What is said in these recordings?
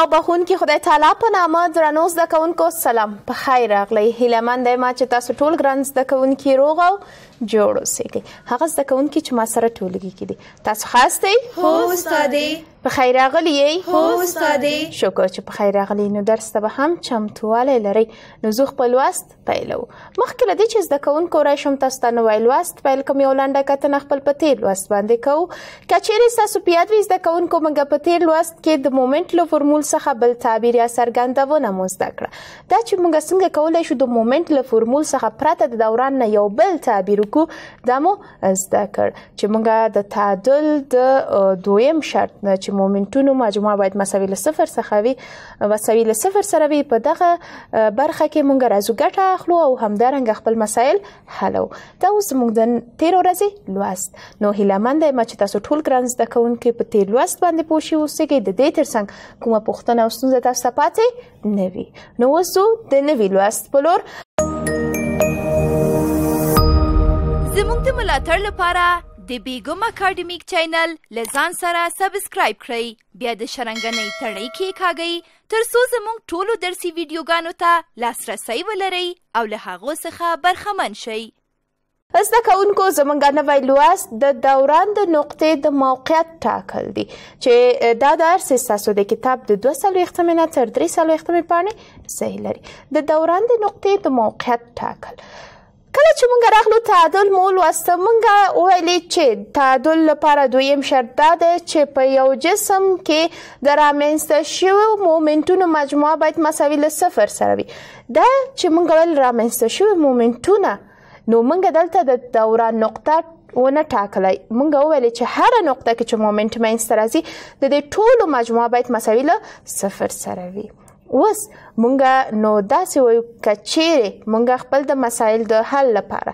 او بخون کې خدای تعالی په نامه درنو زده کوونکو سلام په خیر راغلی هیله مند ما چې تاسو ټول ګران زده کوونکي روغ او جوړ اوسئ هغه زده کوونکي چې ما سره ټولګي کې دي تاسو خاص دی هو استادې په خیر راغلی یې هو استادې شکر چې په خیر راغلی نو درس ته به هم چمتوالی لري نو زه خپل لوست پیلو مخکې له دې چې زده کوونکو راشم تاسو ته نوی لوست پیل کوم یو لنډه کتنه خپل په تیر لوست باندې کوو که چیرې ستاسو په یاد وي زده کوونکو موږ په تیر لوست کې د مومنټ له فورمول څخه بل تعبیر یا څرګندونه مو زده کړه دا چې موږ څنګه کولی شو د مومنټ له فورمول څخه پرته د دوران نه یو بل تعبیر وکړو دا مو زده کړ چې موږ د تعادل د دویم شرط نه چې د مومنټونو مجموعه باید مساوي له صفر څخه وي مساوي له صفر سره وي په دغه برخه کې مونږ راځو ګټه اخلو او همدارنګه خپل مسایل حلو دا اوس مونږ د تیر ورځې لوست نو هیله مند یم چې تاسو ټول ګران زده کوونکي په تیر لوست باندې پوه شئ اوسئ د دې ترڅنګ کومه پوښتنه او ستونزه تاسو ته پاتې نه وي نو اوس د نوي لوست په لور زموږ د ملاتړ لپاره د بیګم اکیډمیک چینل لزان سره سبسکرایب کړئ بیا د شرنګنې تړۍ کې کاږئ تر څو زموږ ټولو درسي ویډیوګانو ته لاسرسي ولرئ او له هغو څخه برخمن شئ زده کوونکو زمونږ نوی لوست د دوران د نقطې د موقعیت ټاکل دی چې دا درس ستاسو د کتاب د دوه څلوېښتمې نه تر درې څلوېښتمې پاڼې صحیح لري د دوران د نقطې د موقعیت ټاکل کله چې مونږ راغلو تعادل مو لوسته مونږ ویلې چې تعادل لپاره دویم شرط دا ده چې په یو جسم کې د رامنځته شوو مومنټونو مجموعه باید مساوي له صفر سره وي دا چې مونږ ویل رامنځته شوي مومنټونه نو مونږ دلته د دوران نقطه ونه ټاکلی مونږ وویل چې هر نقطه کې چې مومنټ منځته راځي د دې ټولو مجموعه باید مساوي له صفر سره وي اوس مونږه نو داسې وایو که چیرې مونږه خپل د مسایل د حل لپاره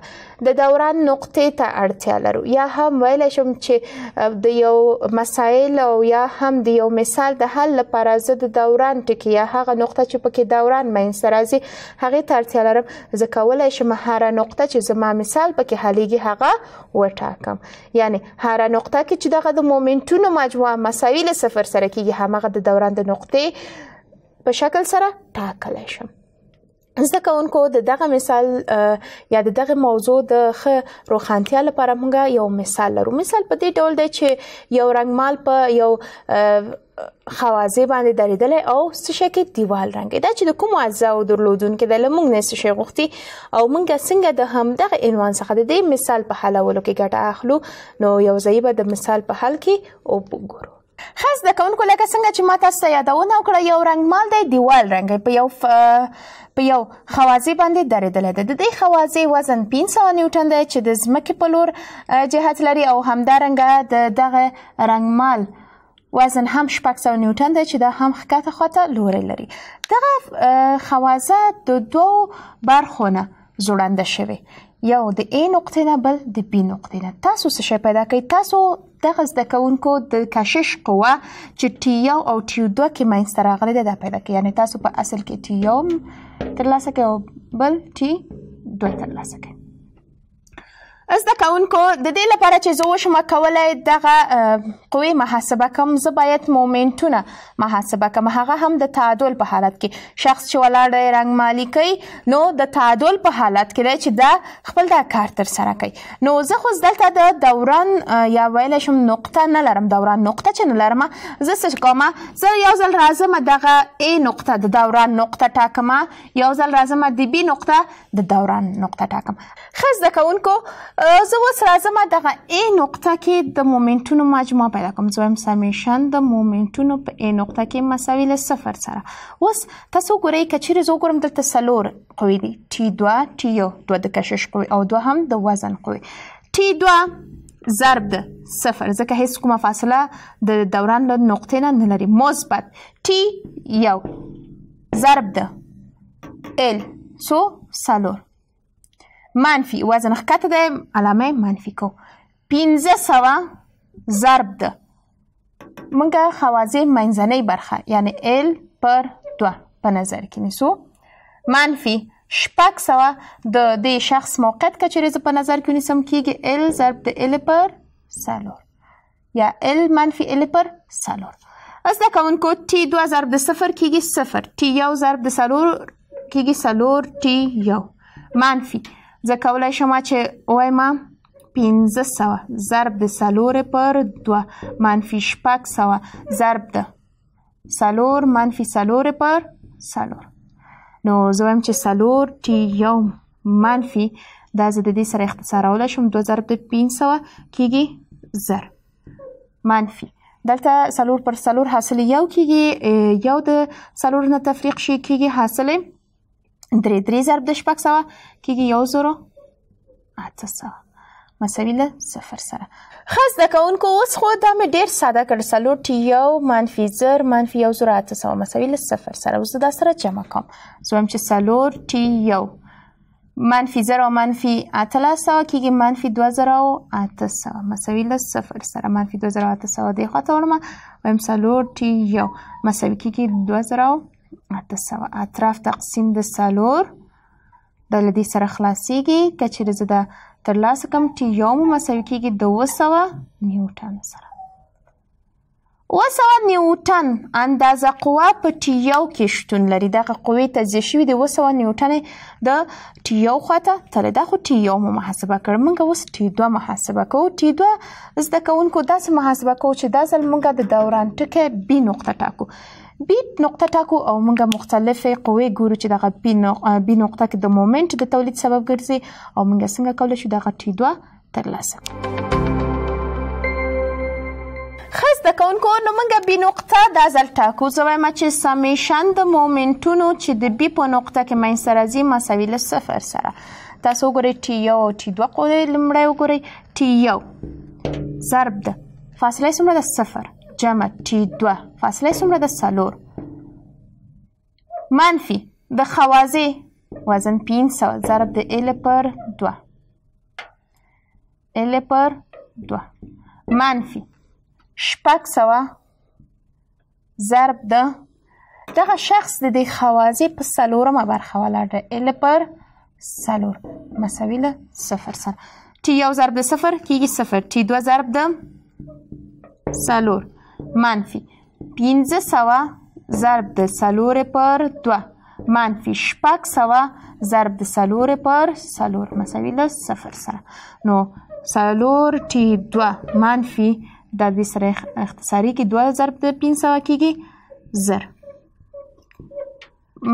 د دوران نقطې ته اړتیا لرو یا هم ویلی شم چې د یو مسایل او یا هم د یو مثال د حل لپاره زه د دوران ټکي یا هغه نقطه چې پکې دوران منځته راځي هغې ته اړتیا لرم زه کولی شم هره نقطه چې زما مثال پکې حلیږي هغه وټاکم یعنی هره نقطه کې چې دغه د مومنټونو مجموعه مساوي له صفر سره کېږي هماغه د دوران د نقطې په شکل سره ټاکلی شم زده کوونکو د دغه مثال یا د دغه موضوع د ښه روښانتیا لپاره موږ یو مثال لرو مثال په دې ډول دی چې یو رنگمال په یو خوازی باندې درېدل او څه کې دیوال رنگ دا چې د کوم اجزا او درلودون کې د لمونږ نس شي غوختي او مونږ څنګه د هم دغه عنوان څخه د مثال په حلولو کې ګټه اخلو نو یو ځای به د مثال په حل کې او وګورو ښه زده کوونکو لکه څنګه چې ما تاسو ته یادونه وکړه یو رنګمال دی دیوال رنګی په یو په یو خوازی باندې درېدلې ده د دې خوازی وزن 500 نیوټن دی چې د ځمکې په لور جهت لري او همدارنګه د دغه رنګمال وزن هم 600 نیوټن دی چې دا هم ښکته خواته لوري لري دغه خوازه د دوو برخو نه جوړنده شوې یو د A نقطې نه بل د B نقطې نه تاسو څه شی پیدا کوي تاسو دغه زده کوونکو د کشش قوه چې ټي یو او ټي دوه کې منځته راغلې ده دا پیدا کوي یعنې تاسو په اصل کې ټي یو ترلاسه کوي او بل ټي دوه ترلاسه کوي زده کوونکو د دې لپاره چې زه وشم کولای دغه قوې محاسبه کوم زه باید مومنټونه محاسبه کوم هغه هم د تعادل په حالت کې شخص چې ولاړ دی رنګ مالی کوي نو د تعادل په حالت کې دی چې دا خپل دا کار تر سره کوي نو زه خو دلته د دوران یا ویلی شم نقطه نه لرم دوران نقطه چې نه لرم زه څه کوم زه یو ځل راځم دغه ای نقطه د دوران نقطه ټاکم یو ځل راځم د بی نقطه د دوران نقطه ټاکم زده کوونکو زه اوس راځم دغه ا نقطه کې د مومنټونو مجموعه پیدا کوم زه هم سمیشن د مومنټونو په ا نقطه کې مساوي له صفر سره اوس تاسو ګورئ کچېر زه ګورم دلته سلور قوی دي T2 T1 دوه د کشش قوی او دوه هم د وزن قوی T2 ضرب د صفر ځکه هیڅ کومه فاصله د دوران له نقطې نه نه لري مثبت T1 ضرب د L سو سلور منفي وزن ښکته دی علامه منفي کو پنځه سوه ضرب ده موږ خوازې منځنۍ برخه یعنی ال پر دوه په نظر کې نیسو منفي شپږ سوه د دې شخص موقعیت که چیرې زه په نظر کې ونیسم کېږي ال ضرب د ال پر څلور یا ال منفي ال پر څلور زده کوونکو ټي دوه ضرب د صفر کېږي صفر ټي یو ضرب د څلور کېږي څلور ټي یو منفي زه کولای شم چې وایم پنځه سوه ضرب د څلور پر دوه منفي شپږ سوه ضرب د څلور منفي څلور پر څلور نو زه وایم چې څلور ټي یو منفي دا زه د دې سره اختصارولی شم دوه ضرب د پنځه سوه کېږي ضرب منفي دلته څلور پر څلور حاصل یو کېږي یو د څلور نه تفریق شي کېږي حاصل درې درې ضرب د شپږ سوه کېږي یو زرو اته سوه مساوي له صفر سره ښه زده کوونکو اوس خو دا مې ډېر ساده کړ څلور ټي یو منفي زر منفي یو زرو اته سوه مساوي له صفر سره اوس زه دا سره جمع کوم زه وایم چې څلور ټي یو منفي زر او منفي اتلس سوه کېږي منفي دوه زره او اته سوه مساوي له صفر سره منفي دوه زره او اته سوه دې خواته وړمه وایم څلور ټي یو مساوي کېږي دوه زره او اته سوه اطراف تقسیم د څلور دا له دې سره خلاصیږي که چیرې زه دا ترلاسه کړم چې یو مو مساوي کیږي د اووه سوه نیوټن سره اووه سوه نیوټن اندازه قوه په ټي یو کې شتون لري دغه قوې تجزیه شوي د اووه سوه نیوټنې د ټي یو خواته تللی دا خو ټي یو مو محاسبه کړ موږ اوس ټي دوه محاسبه کوو ټي دوه زده کوونکو داسې محاسبه کوو چې دا ځل موږ د دوران ټکی بي نقطه ټاکو بیټ نقطه ټاکو او موږ مختلفې قوې ګورو چې دغه بی نقطه کې د مومنټ د تولید سبب ګرځي او موږ څنګه کولی شو دغه ټی دوه ترلاسه خاص د کونکو نو موږ بی نقطه د ځل ټاکو زه وایم چې سمیشن د مومنټونو چې د بی په نقطه کې منځ راځي مساوي له صفر سره تاسو وګورئ ټی یو او ټی دوه قوې لومړی وګورئ ټی یو ضرب ده فاصله څومره ده صفر جمع ټي دوه فاصله څومره ده څلور منفي د خوازې وزن پنځه ضرب د ال پر دوه ال پر دوه منفي شپږ سوه ضرب د دغه شخص د دې خوازې په څلورمه برخه ولاړ دی ال پر څلور مساوي له صفر سره ټي یو ضرب د صفر کېږي صفر ټي دوه ضرب د څلور منفي پنځه سوه ضرب د څلور پر دوه منفي شپږ سوه ضرب د څلور پر څلور مساوي له صفر سره نو څلور ټي دوه منفي دا د سره اختصاري کې دوه ضرب د پنځه سوه کېږي زر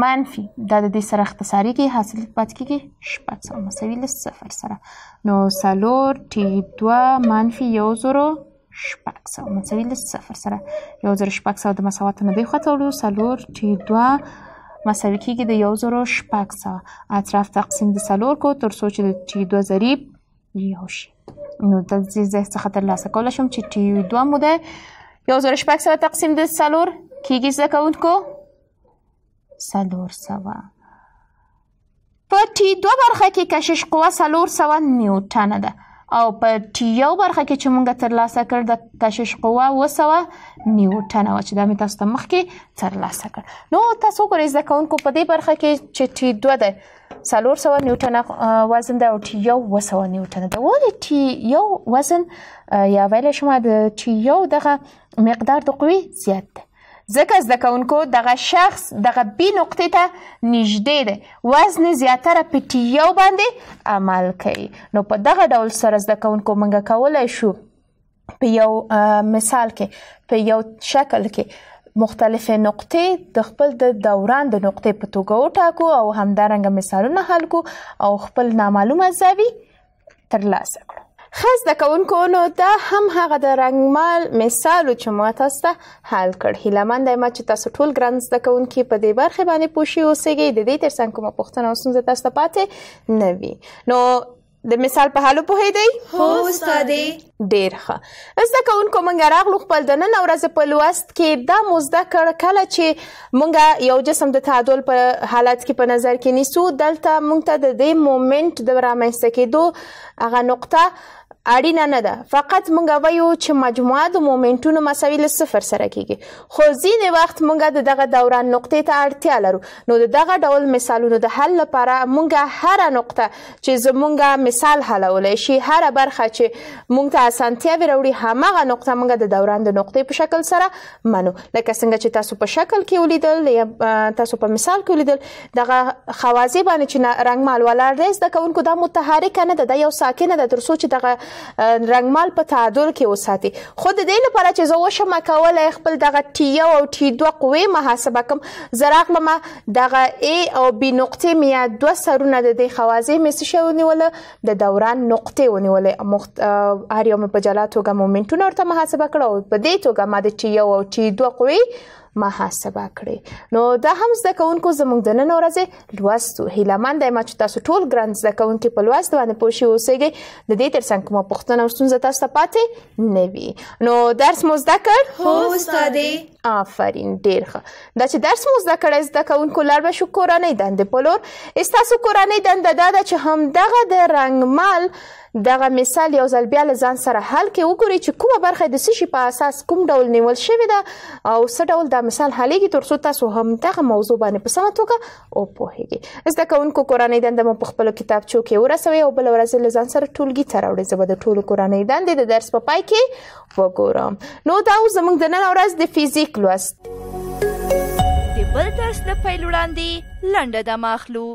منفي دا د سره اختصاري کې حاصل پات کېږي شپږ سوه مساوي له صفر سره نو څلور ټي دوه منفي یو زرو شپږ سوه مساوي له صفر سره یو زره شپږ سوه د مساواتو نه بیوختلو څلور چې دوه مساوي کېږي د یو زره شپږ سوه اطراف تقسیم د څلور کو تر څو چې چې دوه ضریب یو شي نو د دې ځای څخه ترلاسه کولی شم چې ټي دوه مو دی یو زره شپږ سوه تقسیم د څلور کېږي زده کوونکو څلور سوه په ټي دوه برخه کې کشش قوه څلور سوه نیوټنه ده او په ټیو برخه کې چې مونږ ترلاسه کړ د کشش قوه وسوه نیوټن او چې دا مې تاسو ته مخکې ترلاسه کړ نو تاسو ګورئ زده کوونکو په دې برخه کې چې ټی دوه ده څلور سوه نیوټن وزن ده او ټی یو اووه سوه نیوټن ده ولې ټی یو وزن یا ویلی شما د ټی یو دغه مقدار د قوې زیات دی ځکه زده کوونکو دغه شخص دغه بی نقطې ته نږدې دی وزن زیاتره په ټي یو باندې عمل کوي نو په دغه ډول سره زده کوونکو موږ کولی شو په یو مثال کې په یو شکل کې مختلف نقطې د خپل د دوران د نقطې په توګه وټاکو او همدارنګه مثالونه حل کو او خپل نامعلومه زاوی ترلاسه کړو ښه زده کوونکو نو دا هم هغه د رنګمال مثال چې ما تاسو ته حل کړ هیله مند یم چې تاسو ټول ګران زده کوونکي په دې برخه باندې پوښي اوسئ د دې ترڅنګ کومه پوښتنه اوسم تاسو ته پاتې نه وي نو د مثال په حالو په هیدی هو استادې ډیر ښه زده کوونکو مونږ راغلو خپل د نن ورځ په لوست کې دا مزده کړ کله چې مونږ یو جسم د تعادل په حالت کې په نظر کې نیسو دلته مونږ ته د دې مومنت د رامنځته کېدو هغه نقطه اړینه نه ده فقط مونږ وایو چې مجموعه د مومنټونو مساوي له صفر سره کیږي خو ځینې وخت مونږ د دغه دوران نقطې ته اړتیا لرو نو د دغه ډول مثالونو د حل لپاره مونږ هر نقطه چې زمونږ مثال حلولای شي هر برخه چې مونږ ته اسانتیا وروړي همغه نقطه مونږ د دوران د نقطې په شکل سره منو لکه څنګه چې تاسو په شکل کې ولیدل یا تاسو په مثال کې ولیدل دغه خوازی باندې چې رنگ مال ولاړ دی زده کوونکو دا متحرک نه ده د یو ساکنه ده تر څو چې دغه رنګمال په تعادل کې وساتي خو د دې لپاره چې زه وشم کولای خپل دغه ټي یو او ټي دوه قوې محاسبه کوم زراغ مما دغه ای او بی نقطې مې دوه سرونه د دې خوازې مې څه شو نیولې د دوران نقطې ونیولې مخت هر یو په جلا توګه مومنټونه ورته محاسبه کړو په دې توګه ما د ټي یو او ټي دوه قوې محاسبه کړئ نو دا هم زده کوونکو زموږ د نن ورځې لوست هیله مند یم چې تاسو ټول ګران زده کوونکي په لوست باندې پوه شئ اوسئ د دې ترڅنګ کومه پوښتنه او ستونزه تاسو ته پاتې نه وي نو درس مو زده کړ هو استادې آفرین ډیر ښه دا چې درس مو زده کړی زده کوونکو لار به شو کورنۍ دندې په لور ستاسو کورنۍ دنده دا ده چې همدغه د رنګمال دغه مثال یو ځل بیا له ځان سره حل کې وګورئ چې کومه برخه د سشي په اساس کوم ډول نیول شوی ده او څه ډول دا مثال حلېږي ترڅو تاسو هم دغه موضوع باندې په سمه توګه او پوهیږئ زده کوونکو کورنۍ دنده مو په خپل کتابچو کې ورسوي او بل ورځ له ځان سره ټولګي ته راوړئ زه به د ټولو کورنۍ دندې د درس په پا پای کې وګورم نو دا اوس زموږ د نن ورځ د فزیک لوست بل درس د پیل وړاندې لنډه د ماخلو